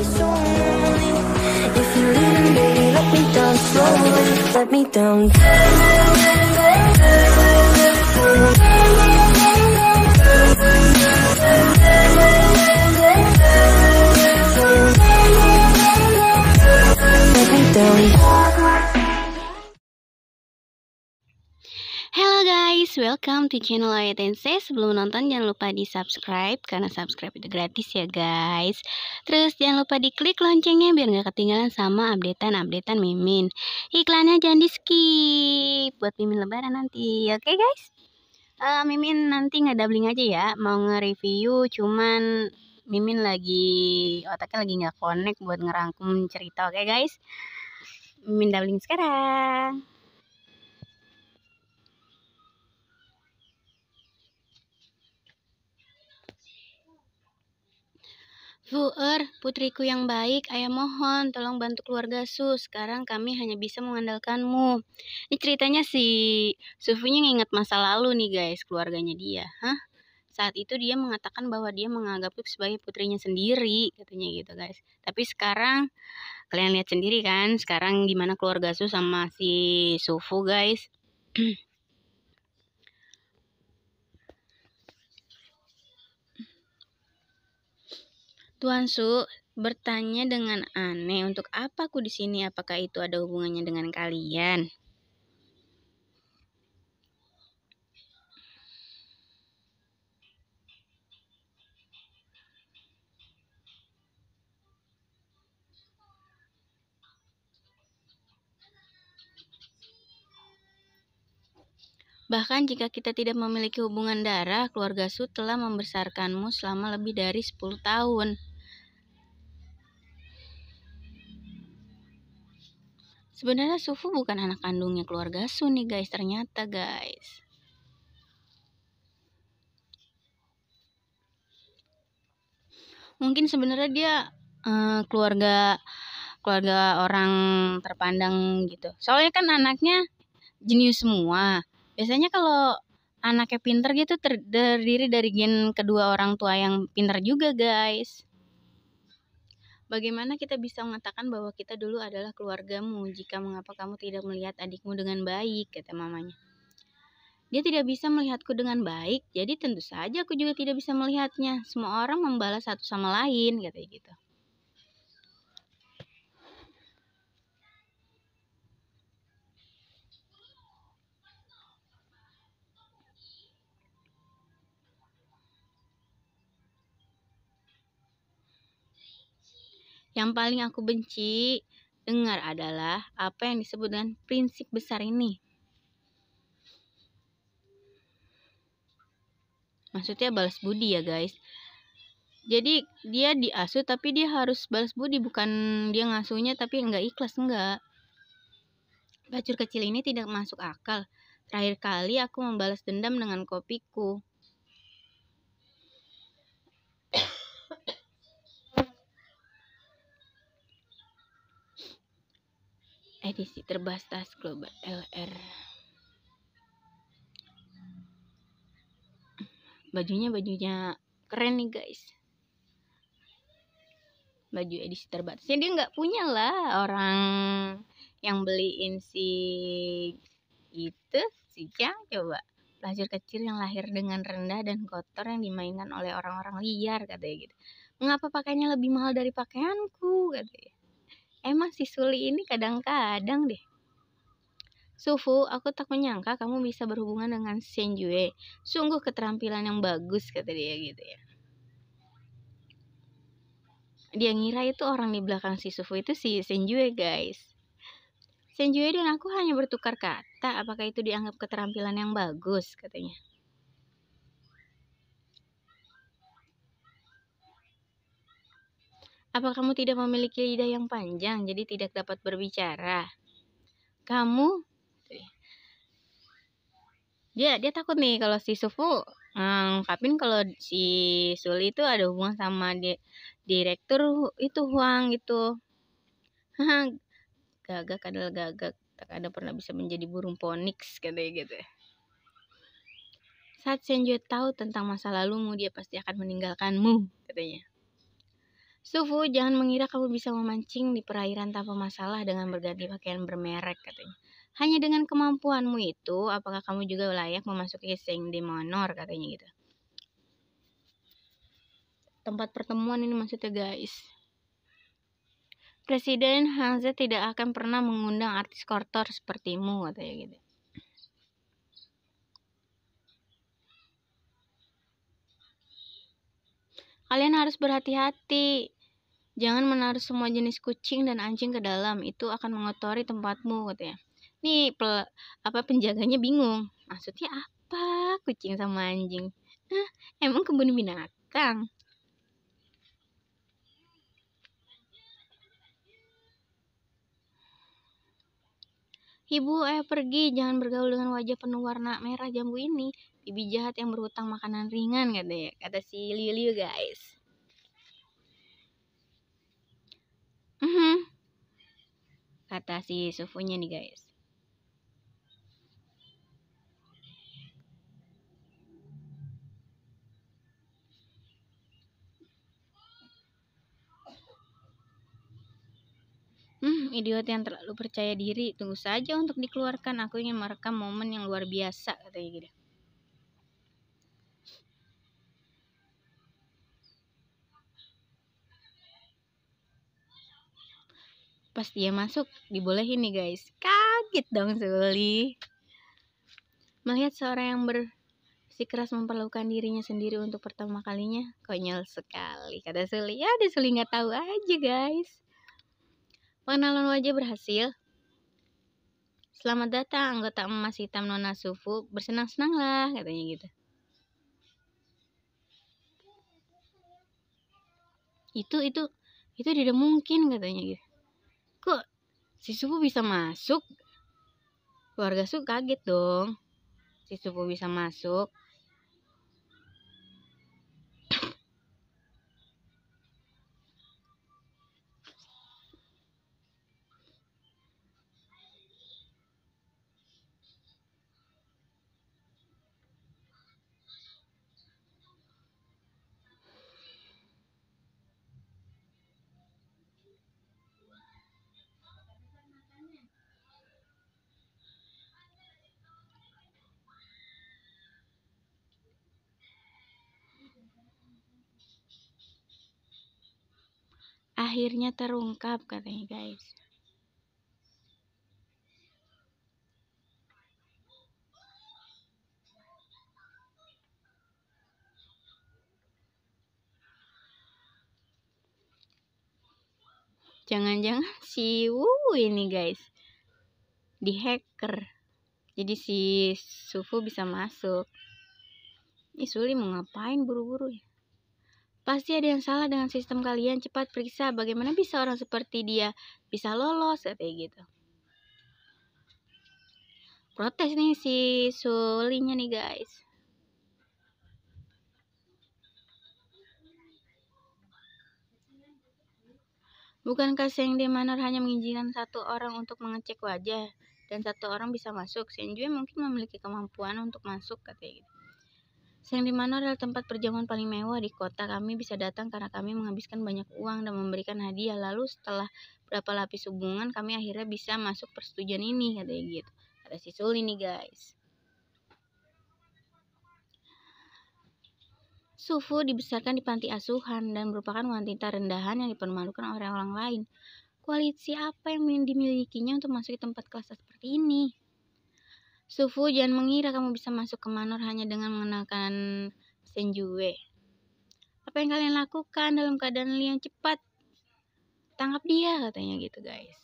If you're leaving, baby, let me down slowly Let me down guys, welcome to channel Ayatense Sebelum nonton jangan lupa di subscribe Karena subscribe itu gratis ya guys Terus jangan lupa di klik loncengnya Biar gak ketinggalan sama updatean-updatean Mimin Iklannya jangan di skip Buat Mimin lebaran nanti Oke okay guys uh, Mimin nanti doubling aja ya Mau nge-review cuman Mimin lagi otaknya lagi gak connect Buat ngerangkum cerita Oke okay guys Mimin doubling sekarang Fuer, putriku yang baik, ayah mohon tolong bantu keluarga Su. Sekarang kami hanya bisa mengandalkanmu. Ini ceritanya si Sufunya ngingat masa lalu nih guys, keluarganya dia. Hah? Saat itu dia mengatakan bahwa dia menganggap Pip sebagai putrinya sendiri, katanya gitu guys. Tapi sekarang kalian lihat sendiri kan, sekarang gimana keluarga Su sama si Sufu guys. Tuan Su bertanya dengan aneh, "Untuk apa aku di sini? Apakah itu ada hubungannya dengan kalian?" Bahkan jika kita tidak memiliki hubungan darah, keluarga Su telah membesarkanmu selama lebih dari 10 tahun. Sebenarnya Sufu bukan anak kandungnya keluarga Su nih guys, ternyata guys. Mungkin sebenarnya dia uh, keluarga keluarga orang terpandang gitu. Soalnya kan anaknya jenius semua. Biasanya kalau anaknya pinter gitu terdiri dari gen kedua orang tua yang pinter juga guys. Bagaimana kita bisa mengatakan bahwa kita dulu adalah keluargamu jika mengapa kamu tidak melihat adikmu dengan baik, kata mamanya. Dia tidak bisa melihatku dengan baik, jadi tentu saja aku juga tidak bisa melihatnya. Semua orang membalas satu sama lain, katanya gitu. Yang paling aku benci dengar adalah apa yang disebut dengan prinsip besar ini. Maksudnya balas budi ya guys. Jadi dia diasuh tapi dia harus balas budi bukan dia ngasuhnya tapi nggak ikhlas nggak. Bacur kecil ini tidak masuk akal. Terakhir kali aku membalas dendam dengan kopiku. edisi terbatas Global LR. Bajunya bajunya keren nih guys. Baju edisi terbatasnya dia nggak punya lah orang yang beliin si itu si Jang coba pelajar kecil yang lahir dengan rendah dan kotor yang dimainkan oleh orang-orang liar katanya gitu. Mengapa pakainya lebih mahal dari pakaianku katanya Emang si Suli ini kadang-kadang deh. Sufu, aku tak menyangka kamu bisa berhubungan dengan Senjue. Sungguh keterampilan yang bagus, kata dia gitu ya. Dia ngira itu orang di belakang si Sufu itu si Senjue, guys. Senjue dan aku hanya bertukar kata, apakah itu dianggap keterampilan yang bagus, katanya. Apa kamu tidak memiliki lidah yang panjang jadi tidak dapat berbicara? Kamu ya. dia dia takut nih kalau si Sufu eh, ngungkapin kalau si Suli itu ada hubungan sama dia direktur itu Huang gitu. gagak adalah gagak tak ada pernah bisa menjadi burung phoenix katanya gitu. Saat senju tahu tentang masa lalumu, dia pasti akan meninggalkanmu, katanya. Sufu, jangan mengira kamu bisa memancing di perairan tanpa masalah dengan berganti pakaian bermerek, katanya. Hanya dengan kemampuanmu itu, apakah kamu juga layak memasuki Seng di Monor, katanya gitu. Tempat pertemuan ini maksudnya guys. Presiden Hanze tidak akan pernah mengundang artis kotor sepertimu, katanya gitu. Kalian harus berhati-hati Jangan menaruh semua jenis kucing dan anjing ke dalam, itu akan mengotori tempatmu katanya. Gitu Nih pel, apa penjaganya bingung. Maksudnya apa kucing sama anjing? Hah, emang kebun binatang? Ibu, eh pergi, jangan bergaul dengan wajah penuh warna merah jambu ini. Bibi jahat yang berhutang makanan ringan, kata ya, kata si Liu guys. -hmm. Kata si sufunya nih guys. Hmm, idiot yang terlalu percaya diri, tunggu saja untuk dikeluarkan. Aku ingin merekam momen yang luar biasa, katanya gitu. pas dia masuk dibolehin nih guys kaget dong Suli melihat seorang yang bersikeras memperlakukan dirinya sendiri untuk pertama kalinya konyol sekali kata Suli ya ada Suli nggak tahu aja guys pengenalan wajah berhasil Selamat datang anggota emas hitam Nona Sufu bersenang senang lah katanya gitu Itu itu itu tidak mungkin katanya gitu kok si Supu bisa masuk? Keluarga Su kaget dong. Si Supu bisa masuk. akhirnya terungkap katanya guys. Jangan-jangan si Wuwu ini guys di hacker. Jadi si Sufu bisa masuk. Ini Suli mau ngapain buru-buru ya? Pasti ada yang salah dengan sistem kalian. Cepat periksa bagaimana bisa orang seperti dia bisa lolos ya, kayak gitu. Protes nih si Sulinya nih guys. Bukankah Seng De Manor hanya mengizinkan satu orang untuk mengecek wajah dan satu orang bisa masuk? Senjue mungkin memiliki kemampuan untuk masuk katanya gitu yang dimana adalah tempat perjamuan paling mewah di kota. Kami bisa datang karena kami menghabiskan banyak uang dan memberikan hadiah. Lalu setelah berapa lapis hubungan, kami akhirnya bisa masuk persetujuan ini, katanya gitu. Ada si Suli nih guys. Sufu dibesarkan di panti asuhan dan merupakan wanita rendahan yang dipermalukan oleh orang lain. Kualitas apa yang dimilikinya untuk masuk ke tempat kelas seperti ini? Sufu, jangan mengira kamu bisa masuk ke Manor hanya dengan mengenakan senjue. Apa yang kalian lakukan dalam keadaan yang cepat? Tangkap dia, katanya gitu guys.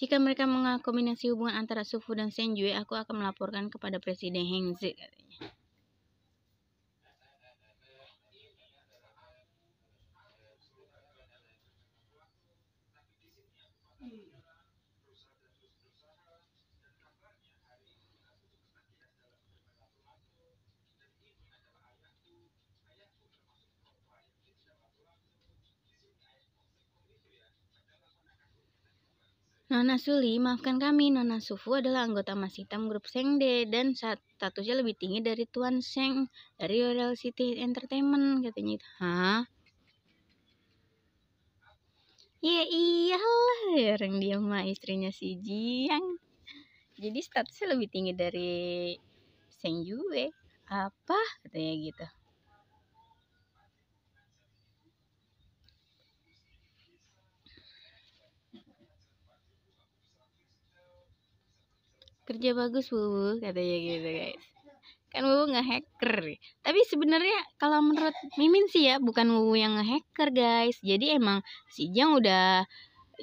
Jika mereka mengakombinasi hubungan antara Sufu dan Senjue, aku akan melaporkan kepada Presiden Hengzi Nona Suli, maafkan kami, Nona Sufu adalah anggota Mas Hitam grup Sengde dan statusnya lebih tinggi dari Tuan Seng dari Royal City Entertainment, katanya. Hah? ya iyalah orang dia mah istrinya si Jiang jadi statusnya lebih tinggi dari Seng Yue apa katanya gitu kerja bagus bu katanya gitu guys kan Wuwu ngehacker tapi sebenarnya kalau menurut Mimin sih ya bukan Wuwu yang ngehacker guys jadi emang si Jang udah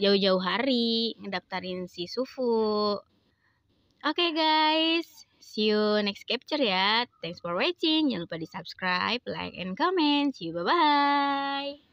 jauh-jauh hari ngedaftarin si Sufu oke okay, guys see you next capture ya thanks for watching jangan lupa di subscribe like and comment see you bye bye